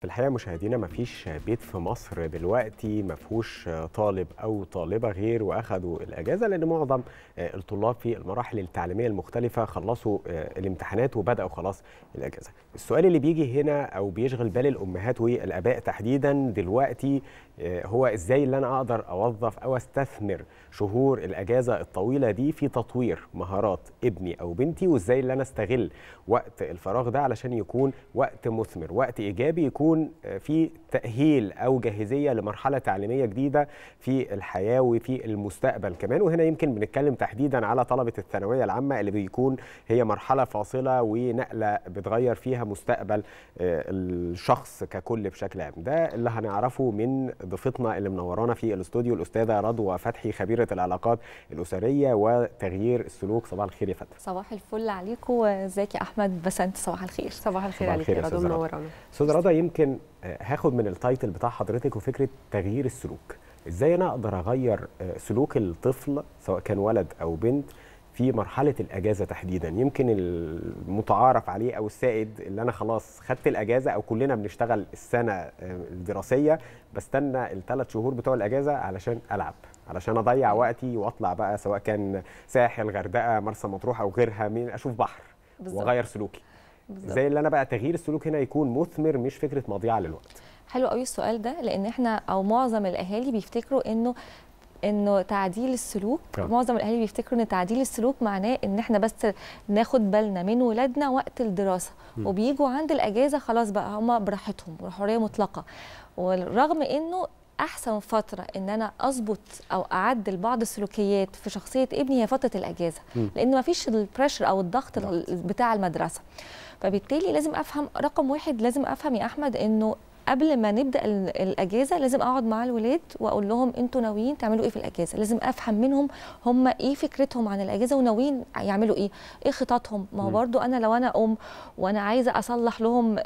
في الحقيقه مشاهدينا مفيش بيت في مصر دلوقتي مفهوش طالب او طالبه غير واخدوا الاجازه لان معظم آه، الطلاب في المراحل التعليميه المختلفه خلصوا آه، الامتحانات وبداوا خلاص الاجازه. السؤال اللي بيجي هنا او بيشغل بال الامهات والاباء تحديدا دلوقتي آه، هو ازاي اللي انا اقدر اوظف او استثمر شهور الاجازه الطويله دي في تطوير مهارات ابني او بنتي وازاي اللي انا استغل وقت الفراغ ده علشان يكون وقت مثمر وقت ايجابي يكون آه، في تاهيل او جاهزيه لمرحله تعليميه جديده في الحياه وفي المستقبل كمان وهنا يمكن بنتكلم تحديدا على طلبه الثانويه العامه اللي بيكون هي مرحله فاصله ونقله بتغير فيها مستقبل آه، الشخص ككل بشكل عام ده اللي هنعرفه من ضيفتنا اللي منورانا في الاستوديو الاستاذه رضوى فتحي خبيره العلاقات الاسريه وتغيير السلوك صباح الخير يا فتحي صباح الفل عليكم وازيك يا احمد بسنت صباح الخير صباح الخير عليك يا رضوى منورانا استاذه رضوى يمكن آه، هاخد من التايتل بتاع حضرتك وفكره تغيير السلوك ازاي انا اقدر اغير آه، سلوك الطفل سواء كان ولد او بنت في مرحله الاجازه تحديدا يمكن المتعارف عليه او السائد اللي انا خلاص خدت الاجازه او كلنا بنشتغل السنه آه، الدراسيه بستنى الثلاث شهور بتوع الاجازه علشان العب علشان اضيع وقتي واطلع بقى سواء كان ساحل غردقه مرسى مطروح او غيرها من اشوف بحر بالزبط. واغير سلوكي بالزبط. زي اللي انا بقى تغيير السلوك هنا يكون مثمر مش فكره مضيعه للوقت حلو قوي السؤال ده لان احنا او معظم الاهالي بيفتكروا انه انه تعديل السلوك أه. معظم الاهالي بيفتكروا ان تعديل السلوك معناه ان احنا بس ناخد بالنا من ولادنا وقت الدراسه وبييجوا وبيجوا عند الاجازه خلاص بقى هم براحتهم وحريه مطلقه ورغم انه احسن فتره ان انا اظبط او اعدل بعض السلوكيات في شخصيه ابني هي فتره الاجازه م. لان ما فيش البريشر او الضغط بتاع المدرسه فبالتالي لازم افهم رقم واحد لازم افهم يا احمد انه قبل ما نبدا الاجازه لازم اقعد مع الولاد واقول لهم انتوا ناويين تعملوا ايه في الاجازه لازم افهم منهم هم ايه فكرتهم عن الاجازه وناويين يعملوا ايه ايه خططهم ما هو برده انا لو انا ام وانا عايزه اصلح لهم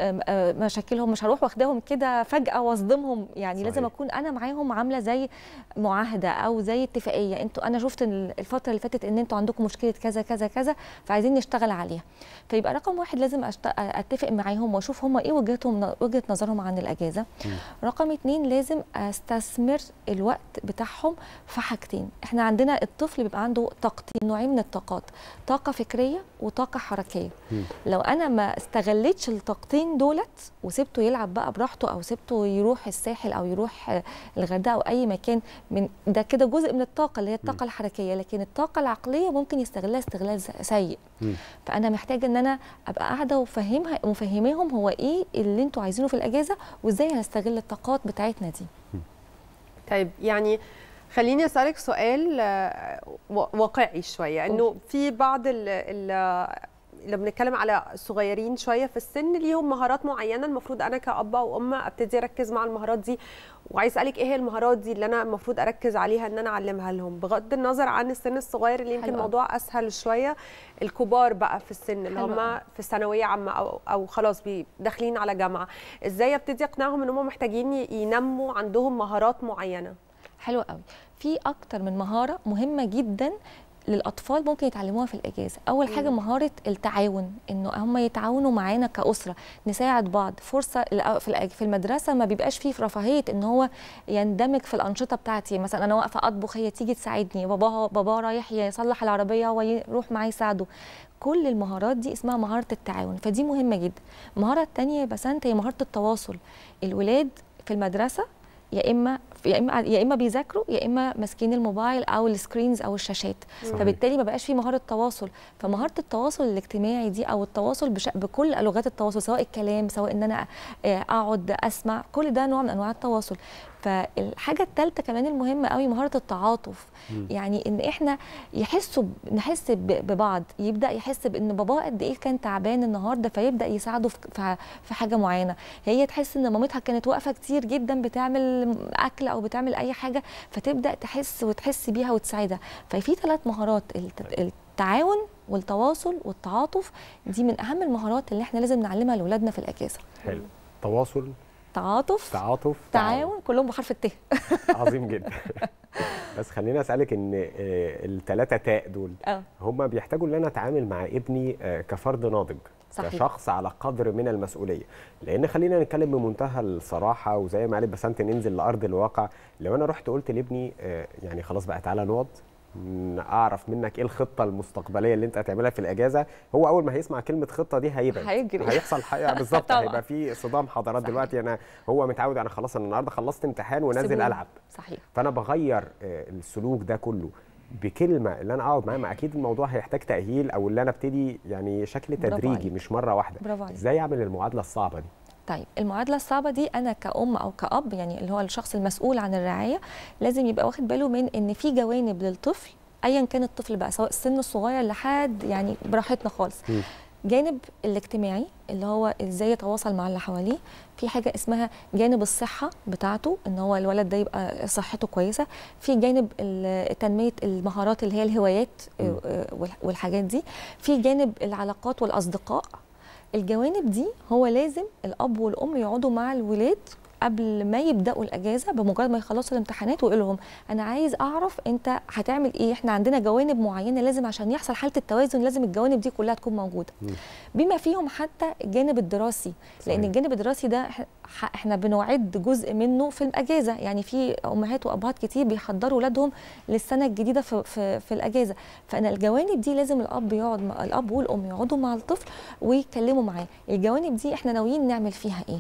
مشاكلهم مش هروح واخداهم كده فجاه واصدمهم يعني صحيح. لازم اكون انا معاهم عامله زي معاهده او زي اتفاقيه انتوا انا شفت الفتره اللي فاتت ان انتوا عندكم مشكله كذا كذا كذا فعايزين نشتغل عليها فيبقى رقم واحد لازم اتفق معاهم واشوف هم ايه وجهتهم وجهه نظرهم عن الاجازه الاجازه م. رقم اتنين لازم استثمر الوقت بتاعهم في حاجتين احنا عندنا الطفل بيبقى عنده طاقتين نوعين من الطاقات طاقه فكريه وطاقه حركيه م. لو انا ما استغلتش الطاقتين دولت وسبته يلعب بقى براحته او سبته يروح الساحل او يروح الغردقه او اي مكان من ده كده جزء من الطاقه اللي هي الطاقه م. الحركيه لكن الطاقه العقليه ممكن يستغلها استغلال سيء م. فانا محتاجه ان انا ابقى قاعده وفهمها مفهماهم هو ايه اللي انتوا عايزينه في الاجازه وازاي هنستغل الطاقات بتاعتنا دي طيب يعني خليني اسالك سؤال آه، واقعي شويه انه في بعض ال لو بنتكلم على صغيرين شويه في السن ليهم مهارات معينه المفروض انا كاب او ام ابتدي اركز مع المهارات دي وعايز اسالك ايه هي المهارات دي اللي انا المفروض اركز عليها ان انا اعلمها لهم بغض النظر عن السن الصغير اللي يمكن الموضوع اسهل شويه الكبار بقى في السن اللي هم في ثانويه عامه او او خلاص داخلين على جامعه ازاي ابتدي اقنعهم ان هم محتاجين ينموا عندهم مهارات معينه حلو قوي في اكتر من مهاره مهمه جدا للاطفال ممكن يتعلموها في الاجازه اول حاجه مهاره التعاون انه هم يتعاونوا معانا كاسره نساعد بعض فرصه في المدرسه ما بيبقاش فيه في رفاهيه ان هو يندمج في الانشطه بتاعتي مثلا انا واقفه اطبخ هي تيجي تساعدني باباها بابا رايح يصلح العربيه ويروح يروح معاه يساعده كل المهارات دي اسمها مهاره التعاون فدي مهمه جدا المهاره الثانيه بسنت هي مهاره التواصل الولاد في المدرسه يا اما يا اما يا اما بيذاكروا يا اما ماسكين الموبايل او السكرينز او الشاشات صحيح. فبالتالي ما بقاش في مهاره تواصل فمهاره التواصل الاجتماعي دي او التواصل بش... بكل لغات التواصل سواء الكلام سواء ان انا آه، اقعد اسمع كل ده نوع من انواع التواصل فالحاجه الثالثه كمان المهمه قوي مهاره التعاطف م. يعني ان احنا يحسوا نحس ببعض يبدا يحس بان باباه قد ايه كان تعبان النهارده فيبدا يساعده في حاجه معينه هي تحس ان مامتها كانت واقفه كتير جدا بتعمل اكل او بتعمل اي حاجه فتبدا تحس وتحس بيها وتساعدها ففي ثلاث مهارات طيب. التعاون والتواصل والتعاطف دي من اهم المهارات اللي احنا لازم نعلمها لاولادنا في الاجازه حلو تواصل تعاطف تعاطف تعاون كلهم بحرف الت عظيم جدا بس خليني اسالك ان آه، الثلاثه تاء دول آه. هم بيحتاجوا ان انا اتعامل مع ابني آه، كفرد ناضج صحيح. كشخص على قدر من المسؤوليه لان خلينا نتكلم بمنتهى الصراحه وزي ما قالت بسنت ننزل لارض الواقع لو انا رحت قلت لابني يعني خلاص بقى تعالى نقعد اعرف منك ايه الخطه المستقبليه اللي انت هتعملها في الاجازه هو اول ما هيسمع كلمه خطه دي هيبعد هيجري هيحصل حقيقه بالظبط هيبقى في صدام حضارات صحيح. دلوقتي انا هو متعود انا خلاص انا النهارده خلصت امتحان ونازل العب صحيح فانا بغير آه، السلوك ده كله بكلمه اللي انا اقعد معاه ما اكيد الموضوع هيحتاج تاهيل او اللي انا ابتدي يعني شكل تدريجي مش مره واحده ازاي اعمل المعادله الصعبه دي طيب المعادله الصعبه دي انا كأم او كأب يعني اللي هو الشخص المسؤول عن الرعايه لازم يبقى واخد باله من ان في جوانب للطفل ايا كان الطفل بقى سواء السن الصغير لحد يعني براحتنا خالص جانب الاجتماعي اللي هو ازاي يتواصل مع اللي حواليه في حاجه اسمها جانب الصحه بتاعته ان هو الولد ده يبقى صحته كويسه في جانب تنميه المهارات اللي هي الهوايات آه، آه، والحاجات دي في جانب العلاقات والاصدقاء الجوانب دي هو لازم الاب والام يقعدوا مع الولاد قبل ما يبداوا الاجازه بمجرد ما يخلصوا الامتحانات ويقول لهم انا عايز اعرف انت هتعمل ايه احنا عندنا جوانب معينه لازم عشان يحصل حاله التوازن لازم الجوانب دي كلها تكون موجوده بما فيهم حتى الجانب الدراسي لان الجانب الدراسي ده احنا بنعد جزء منه في الاجازه يعني في امهات وابهات كتير بيحضروا اولادهم للسنه الجديده في, في, في الاجازه فانا الجوانب دي لازم الاب يقعد الاب والام يقعدوا مع الطفل ويتكلموا معاه الجوانب دي احنا ناويين نعمل فيها ايه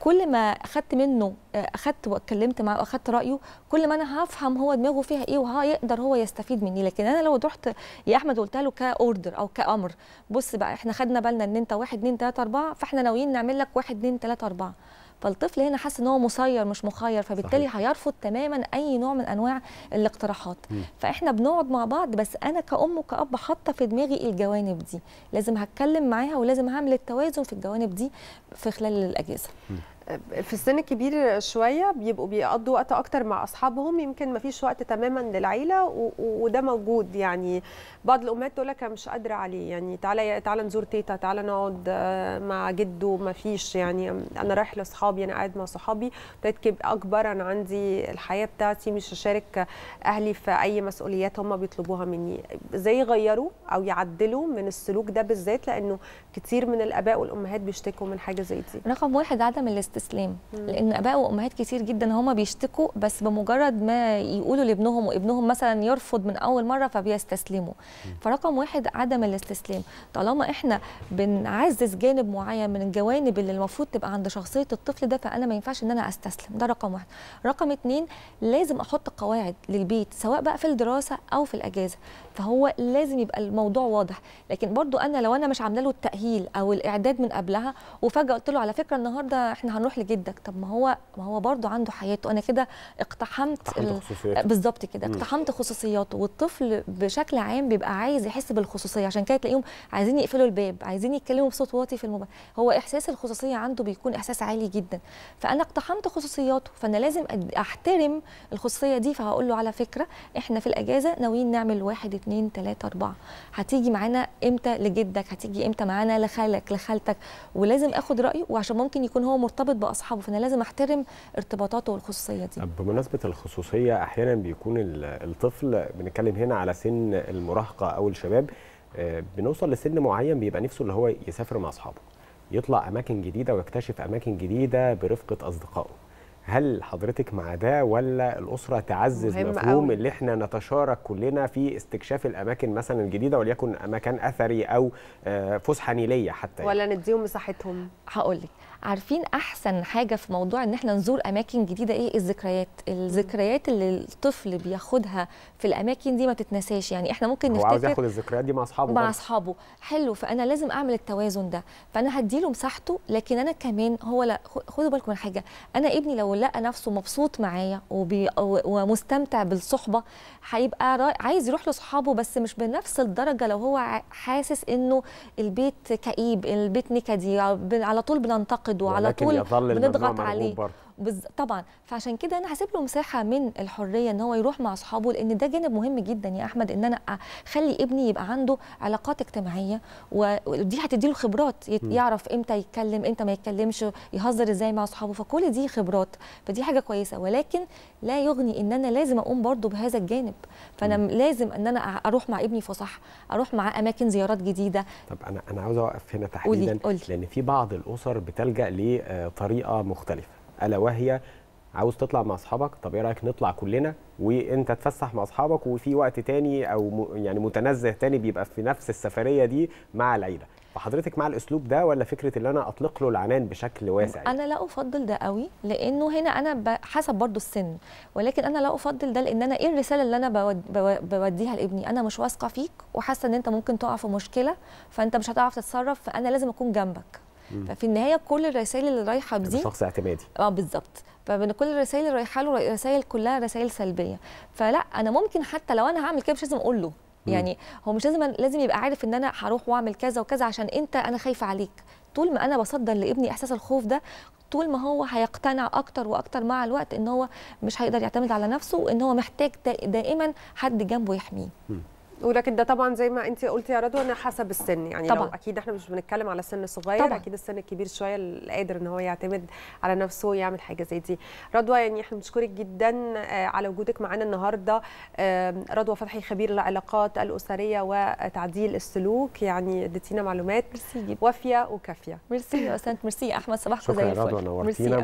كل ما اخدت منه اخدت واتكلمت معاه واخدت رايه كل ما انا هفهم هو دماغه فيها ايه وهيقدر هو يستفيد مني لكن انا لو رحت يا احمد قلت له كاوردر او كامر بص بقى احنا خدنا بالنا ان انت 1 2 3 4 فاحنا ناويين نعمل لك 1 2 3 4 فالطفل هنا حاسس ان هو مسير مش مخير فبالتالي صحيح. هيرفض تماما اي نوع من انواع الاقتراحات م. فاحنا بنقعد مع بعض بس انا كأم وكأب حاطه في دماغي الجوانب دي لازم هتكلم معاها ولازم هعمل التوازن في الجوانب دي في خلال الاجازه م. في السن الكبير شويه بيبقوا بيقضوا وقت اكتر مع اصحابهم يمكن ما فيش وقت تماما للعيله وده موجود يعني بعض الامهات تقول لك انا مش قادره عليه يعني تعالى تعالى نزور تيتا تعالى نقعد مع جده ما فيش يعني انا رايح لاصحابي انا قاعد مع صحابي ابتديت اكبر انا عندي الحياه بتاعتي مش هشارك اهلي في اي مسؤوليات هم بيطلبوها مني ازاي يغيروا او يعدلوا من السلوك ده بالذات لانه كتير من الاباء والامهات بيشتكوا من حاجه زي دي رقم واحد عدم الاستثمار استسلام لان اباء وامهات كتير جدا هما بيشتكوا بس بمجرد ما يقولوا لابنهم وابنهم مثلا يرفض من اول مره فبيستسلموا فرقم واحد عدم الاستسلام طالما احنا بنعزز جانب معين من الجوانب اللي المفروض تبقى عند شخصيه الطفل ده فانا ما ينفعش ان انا استسلم ده رقم واحد رقم اتنين لازم احط قواعد للبيت سواء بقى في الدراسه او في الاجازه فهو لازم يبقى الموضوع واضح لكن برضو انا لو انا مش عامله له التاهيل او الاعداد من قبلها وفجاه قلت له على فكره النهارده احنا هنروح اروح لجدك طب ما هو ما هو برضه عنده حياته انا كده اقتحمت ال... بالظبط كده اقتحمت خصوصياته والطفل بشكل عام بيبقى عايز يحس بالخصوصيه عشان كده تلاقيهم عايزين يقفلوا الباب عايزين يتكلموا بصوت واطي في الموبايل هو احساس الخصوصيه عنده بيكون احساس عالي جدا فانا اقتحمت خصوصياته فانا لازم احترم الخصوصيه دي فهقول له على فكره احنا في الاجازه ناويين نعمل واحد اثنين ثلاثه اربعه هتيجي معانا امتى لجدك هتيجي امتى معانا لخالك لخالتك ولازم اخد رايه وعشان ممكن يكون هو مرتبط بيحب اصحابه فانا لازم احترم ارتباطاته والخصوصيه دي بمناسبه الخصوصيه احيانا بيكون الطفل بنتكلم هنا على سن المراهقه او الشباب آه، بنوصل لسن معين بيبقى نفسه اللي هو يسافر مع اصحابه يطلع اماكن جديده ويكتشف اماكن جديده برفقه اصدقائه هل حضرتك مع ده ولا الاسره تعزز مفهوم أوي. اللي احنا نتشارك كلنا في استكشاف الاماكن مثلا الجديده وليكن مكان اثري او آه، فسحه نيليه حتى يعني؟ ولا يعني. نديهم مساحتهم هقول لك عارفين احسن حاجه في موضوع ان احنا نزور اماكن جديده ايه الذكريات الذكريات اللي الطفل بياخدها في الاماكن دي ما تتنساش يعني احنا ممكن نفتكر هو عاوز ياخد الذكريات دي مع اصحابه مع اصحابه حلو فانا لازم اعمل التوازن ده فانا هديله مساحته لكن انا كمان هو لا خدوا بالكم من حاجه انا ابني لو لو لقى نفسه مبسوط معايا ومستمتع بالصحبه هيبقى عايز يروح لاصحابه بس مش بنفس الدرجه لو هو حاسس انه البيت كئيب البيت نكدي على طول بننتقده على طول بنضغط عليه بز... طبعا فعشان كده انا هسيب له مساحه من الحريه ان هو يروح مع اصحابه لان ده جانب مهم جدا يا احمد ان انا اخلي ابني يبقى عنده علاقات اجتماعيه ودي هتدي له خبرات يعرف امتى يتكلم امتى ما يتكلمش يهزر ازاي مع اصحابه فكل دي خبرات فدي حاجه كويسه ولكن لا يغني ان انا لازم اقوم برضو بهذا الجانب فانا م. لازم ان انا اروح مع ابني فصح اروح مع اماكن زيارات جديده طب انا انا عاوز اوقف هنا تحديدا قولي. قولي. لان في بعض الاسر بتلجا لطريقه آه، مختلفه الا وهي عاوز تطلع مع اصحابك طب ايه رايك نطلع كلنا وانت تفسح مع اصحابك وفي وقت تاني او يعني متنزه تاني بيبقى في نفس السفريه دي مع العيله فحضرتك مع الاسلوب ده ولا فكره ان انا اطلق له العنان بشكل واسع انا لا افضل ده قوي لانه هنا انا حسب برضو السن ولكن انا لا افضل ده لان انا ايه الرساله اللي انا بوديها لابني انا مش واثقه فيك وحاسه ان انت ممكن تقع في مشكله فانت مش هتعرف تتصرف فانا لازم اكون جنبك مم. ففي النهايه كل الرسائل اللي رايحه بدي يعني شخص اعتمادي اه بالظبط فبين كل الرسائل اللي رايحه له رسائل كلها رسائل سلبيه فلا انا ممكن حتى لو انا هعمل كده مش لازم اقول له يعني هو مش لازم لازم يبقى عارف ان انا هروح واعمل كذا وكذا عشان انت انا خايفه عليك طول ما انا بصدر لابني احساس الخوف ده طول ما هو هيقتنع اكتر واكتر مع الوقت ان هو مش هيقدر يعتمد على نفسه وان هو محتاج دائما حد جنبه يحميه ولكن ده طبعا زي ما انت قلتي يا رضوى حسب السن يعني طبعا. لو اكيد احنا مش بنتكلم على سن صغير طبعا. اكيد السن الكبير شويه اللي قادر ان هو يعتمد على نفسه ويعمل حاجه زي دي رضوى يعني احنا بنشكرك جدا آه، على وجودك معانا النهارده رضوى فتحي خبير العلاقات الاسريه وتعديل السلوك يعني اديتينا معلومات وافيه وكافيه ميرسي يا استاذ ميرسي احمد صباحكم زي الفل ميرسي